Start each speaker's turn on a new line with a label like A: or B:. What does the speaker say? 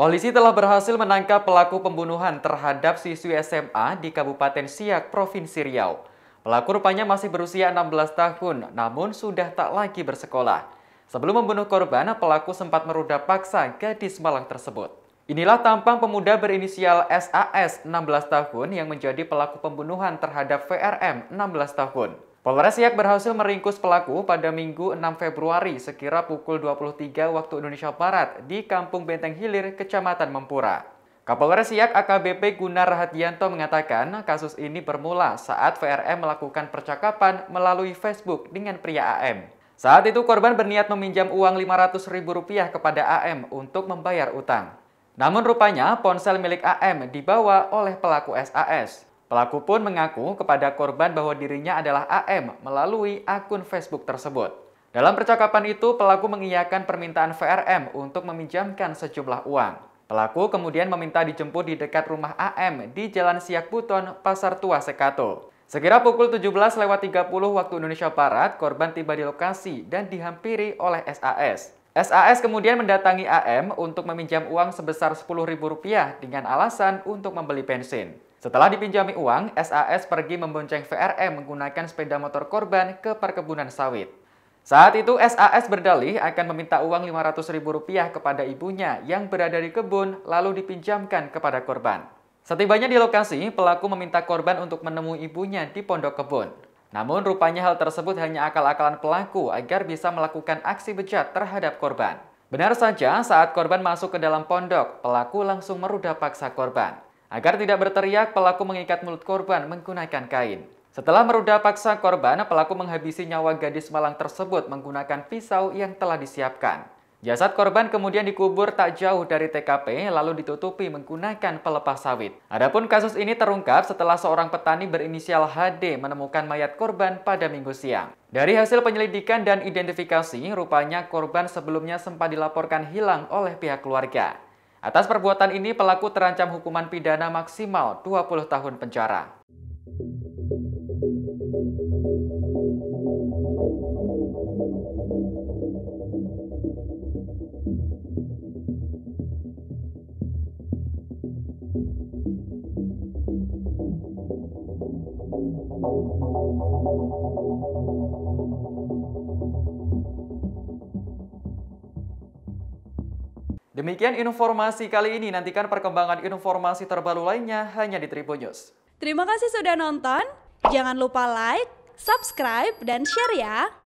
A: Polisi telah berhasil menangkap pelaku pembunuhan terhadap siswi SMA di Kabupaten Siak, Provinsi Riau. Pelaku rupanya masih berusia 16 tahun, namun sudah tak lagi bersekolah. Sebelum membunuh korban, pelaku sempat meruda paksa gadis malang tersebut. Inilah tampang pemuda berinisial SAS 16 tahun yang menjadi pelaku pembunuhan terhadap VRM 16 tahun. Polres Siak berhasil meringkus pelaku pada Minggu 6 Februari sekira pukul 23 waktu Indonesia Barat di Kampung Benteng Hilir, Kecamatan Mempura. Kapolres Siak AKBP Gunar Rahadianto mengatakan kasus ini bermula saat VRM melakukan percakapan melalui Facebook dengan pria AM. Saat itu korban berniat meminjam uang Rp500.000 kepada AM untuk membayar utang. Namun rupanya ponsel milik AM dibawa oleh pelaku SAS. Pelaku pun mengaku kepada korban bahwa dirinya adalah AM melalui akun Facebook tersebut. Dalam percakapan itu, pelaku mengiyakan permintaan VRM untuk meminjamkan sejumlah uang. Pelaku kemudian meminta dijemput di dekat rumah AM di Jalan Siak Buton, Pasar Tua Sekato. Sekira pukul 17.30 waktu Indonesia Barat, korban tiba di lokasi dan dihampiri oleh SAS. SAS kemudian mendatangi AM untuk meminjam uang sebesar Rp10.000 dengan alasan untuk membeli bensin. Setelah dipinjami uang, SAS pergi membonceng VRM menggunakan sepeda motor korban ke perkebunan sawit. Saat itu SAS berdalih akan meminta uang Rp500.000 kepada ibunya yang berada di kebun lalu dipinjamkan kepada korban. Setibanya di lokasi, pelaku meminta korban untuk menemui ibunya di pondok kebun. Namun rupanya hal tersebut hanya akal-akalan pelaku agar bisa melakukan aksi bejat terhadap korban. Benar saja, saat korban masuk ke dalam pondok, pelaku langsung meruda paksa korban. Agar tidak berteriak, pelaku mengikat mulut korban menggunakan kain. Setelah meruda paksa korban, pelaku menghabisi nyawa gadis malang tersebut menggunakan pisau yang telah disiapkan. Jasad korban kemudian dikubur tak jauh dari TKP lalu ditutupi menggunakan pelepas sawit. Adapun kasus ini terungkap setelah seorang petani berinisial HD menemukan mayat korban pada minggu siang. Dari hasil penyelidikan dan identifikasi, rupanya korban sebelumnya sempat dilaporkan hilang oleh pihak keluarga. Atas perbuatan ini pelaku terancam hukuman pidana maksimal 20 tahun penjara. Demikian informasi kali ini. Nantikan perkembangan informasi terbaru lainnya hanya di Tribun News.
B: Terima kasih sudah nonton. Jangan lupa like, subscribe, dan share ya.